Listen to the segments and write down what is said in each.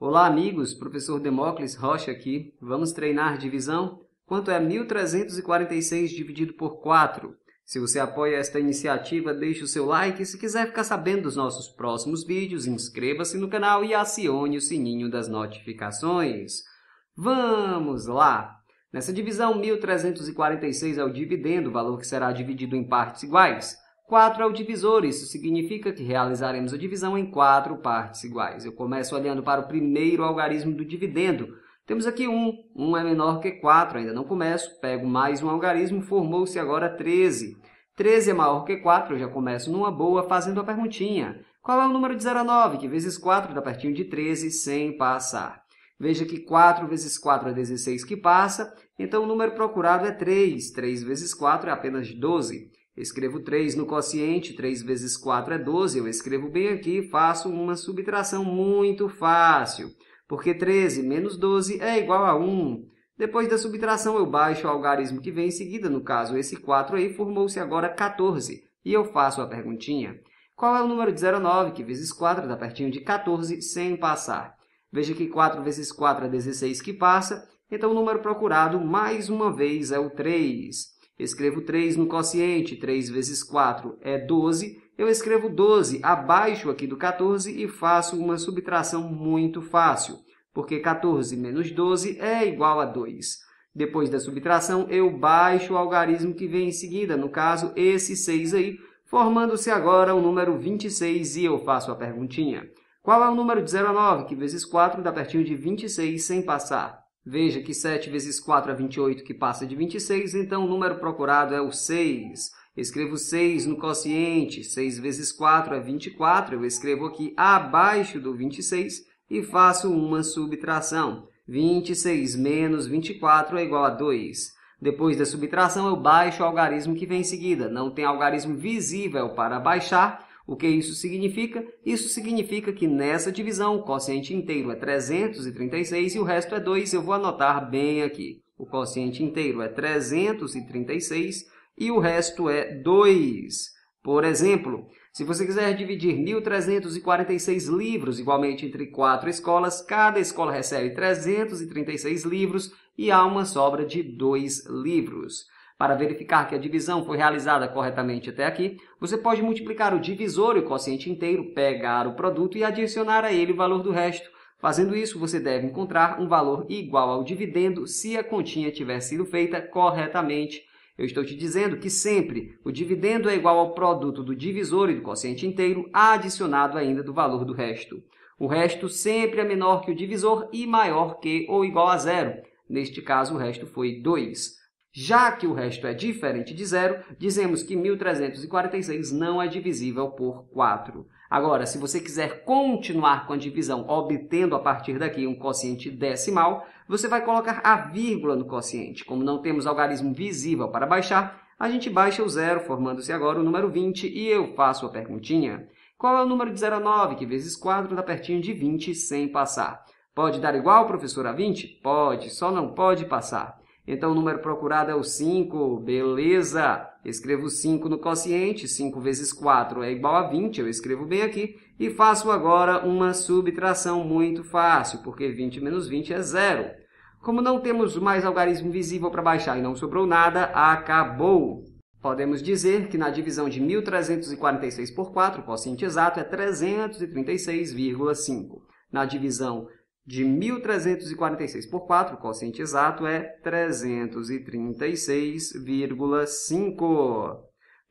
Olá, amigos. Professor Demócles Rocha aqui. Vamos treinar divisão? Quanto é 1.346 dividido por 4? Se você apoia esta iniciativa, deixe o seu like. Se quiser ficar sabendo dos nossos próximos vídeos, inscreva-se no canal e acione o sininho das notificações. Vamos lá! Nessa divisão, 1.346 é o dividendo, valor que será dividido em partes iguais. 4 é o divisor, isso significa que realizaremos a divisão em quatro partes iguais. Eu começo olhando para o primeiro algarismo do dividendo. Temos aqui 1, 1 é menor que 4, ainda não começo, pego mais um algarismo, formou-se agora 13. 13 é maior que 4, eu já começo numa boa fazendo a perguntinha. Qual é o número de 0 a 9, que vezes 4 dá pertinho de 13, sem passar? Veja que 4 vezes 4 é 16 que passa, então o número procurado é 3. 3 vezes 4 é apenas 12. Eu escrevo 3 no quociente, 3 vezes 4 é 12, eu escrevo bem aqui e faço uma subtração muito fácil, porque 13 menos 12 é igual a 1. Depois da subtração, eu baixo o algarismo que vem em seguida, no caso esse 4 aí, formou-se agora 14. E eu faço a perguntinha, qual é o número de 09, que vezes 4 dá pertinho de 14, sem passar? Veja que 4 vezes 4 é 16 que passa, então o número procurado, mais uma vez, é o 3. Escrevo 3 no quociente, 3 vezes 4 é 12. Eu escrevo 12 abaixo aqui do 14 e faço uma subtração muito fácil, porque 14 menos 12 é igual a 2. Depois da subtração, eu baixo o algarismo que vem em seguida, no caso, esse 6 aí, formando-se agora o número 26 e eu faço a perguntinha. Qual é o número de 0 a 9, que vezes 4 dá pertinho de 26 sem passar? Veja que 7 vezes 4 é 28, que passa de 26, então o número procurado é o 6. Escrevo 6 no quociente, 6 vezes 4 é 24, eu escrevo aqui abaixo do 26 e faço uma subtração. 26 menos 24 é igual a 2. Depois da subtração, eu baixo o algarismo que vem em seguida. Não tem algarismo visível para baixar, o que isso significa? Isso significa que nessa divisão o quociente inteiro é 336 e o resto é 2. Eu vou anotar bem aqui. O quociente inteiro é 336 e o resto é 2. Por exemplo, se você quiser dividir 1.346 livros igualmente entre quatro escolas, cada escola recebe 336 livros e há uma sobra de dois livros. Para verificar que a divisão foi realizada corretamente até aqui, você pode multiplicar o divisor e o quociente inteiro, pegar o produto e adicionar a ele o valor do resto. Fazendo isso, você deve encontrar um valor igual ao dividendo se a continha tiver sido feita corretamente. Eu estou te dizendo que sempre o dividendo é igual ao produto do divisor e do quociente inteiro adicionado ainda do valor do resto. O resto sempre é menor que o divisor e maior que ou igual a zero. Neste caso, o resto foi 2. Já que o resto é diferente de zero, dizemos que 1346 não é divisível por 4. Agora, se você quiser continuar com a divisão, obtendo a partir daqui um quociente decimal, você vai colocar a vírgula no quociente. Como não temos algarismo visível para baixar, a gente baixa o zero, formando-se agora o número 20, e eu faço a perguntinha. Qual é o número de 0 a 9, que vezes 4 dá pertinho de 20 sem passar? Pode dar igual, professor, a 20? Pode, só não pode passar. Então o número procurado é o 5, beleza? Escrevo 5 no quociente, 5 vezes 4 é igual a 20, eu escrevo bem aqui. E faço agora uma subtração muito fácil, porque 20 menos 20 é zero. Como não temos mais algarismo visível para baixar e não sobrou nada, acabou. Podemos dizer que na divisão de 1346 por 4, o quociente exato é 336,5. Na divisão de 1346 por 4, o quociente exato é 336,5.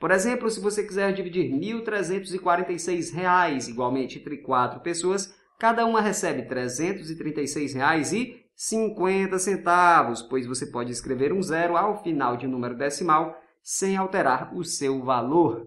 Por exemplo, se você quiser dividir R$ 1.346, reais, igualmente entre quatro pessoas, cada uma recebe R$ 336,50, pois você pode escrever um zero ao final de um número decimal sem alterar o seu valor.